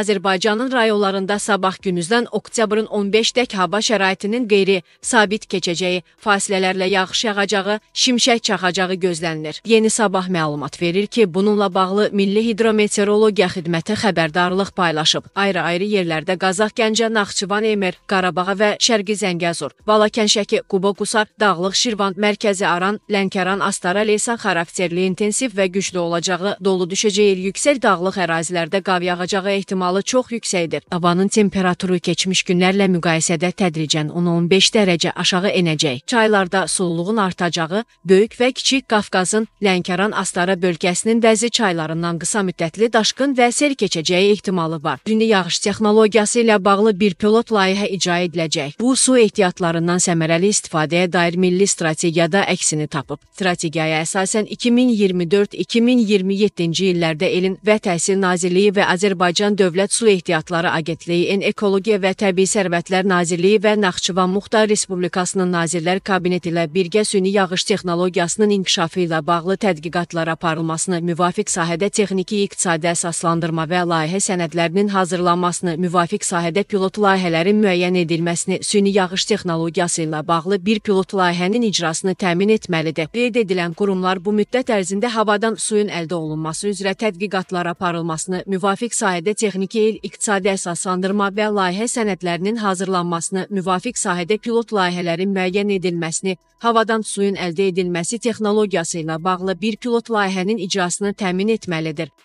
Azərbaycanın rayonlarında sabah günüzdən oktyabrın 15-dək hava şəraitinin qeyri-sabit keçəcəyi, fasilələrlə yağış yağacağı, şimşək çaxacağı gözlənilir. Yeni sabah məlumat verir ki, bununla bağlı Milli Hidrometeorologiya Xidməti xəbərdarlıq paylaşıb. Ayrı-ayrı yerlərdə Qazax, Gəncə, Naxçıvan, Emir, Qarabağa və Şərqi Zəngəzur, Balakən, Şəki, Quba, Qusar, Dağlıq, Şirvan, Mərkəzi Aran, Lənkəran, Astara, Leysan xarakterli intensiv və güclü olacağı, dolu düşəcəyi, yüksək dağlıq ərazilərdə qav yağacağı ehtimalı ehtimalı çox yüksəkdir. Havanın temperaturu keçmiş günlərlə müqayisədə tədricən 10-15 dərəcə aşağı enəcək. Çaylarda sululuğun artacağı, Böyük və Kiçik Qafqazın Lənkəran Astara bölgəsinin bəzi çaylarından qısa müddətli daşqın və sel keçəcəyi ehtimalı var. Dünli yağış texnologiyası ilə bağlı bir pilot layihə icra ediləcək. Bu su ehtiyatlarından səmərəli istifadəyə dair milli strategiyada əksini tapıb. Strategiyaya əsasən 2024-2027-ci illərdə Elin və Təhsil Nazirliyi və Azərbaycan Dövlət Dövlət Su Ehtiyatları Agentliyi, EN Ekologiya və Təbii Sərvətlər Nazirliyi və Naxçıvan Muxtar Respublikasının Nazirlər Kabineti ilə birgə süni yağış texnologiyasının inkişafı ilə bağlı tədqiqatlar aparılmasını, müvafiq sahədə texniki iqtisadi əsaslandırma və layihə sənədlərinin hazırlanmasını, müvafiq sahədə pilot layihələrin müəyyən edilməsini, süni yağış texnologiyası ilə bağlı bir pilot layihənin icrasını təmin etməlidir. Qeyd edilən qurumlar bu müddət ərzində havadan suyun əldə olunması üzrə tədqiqatlar aparılmasını, müvafiq sahədə texniki 12 il iqtisadi əsaslandırma və layihə sənədlərinin hazırlanmasını, müvafiq sahədə pilot layihələrin müəyyən edilməsini, havadan suyun əldə edilməsi texnologiyası ilə bağlı bir pilot layihənin icrasını təmin etməlidir.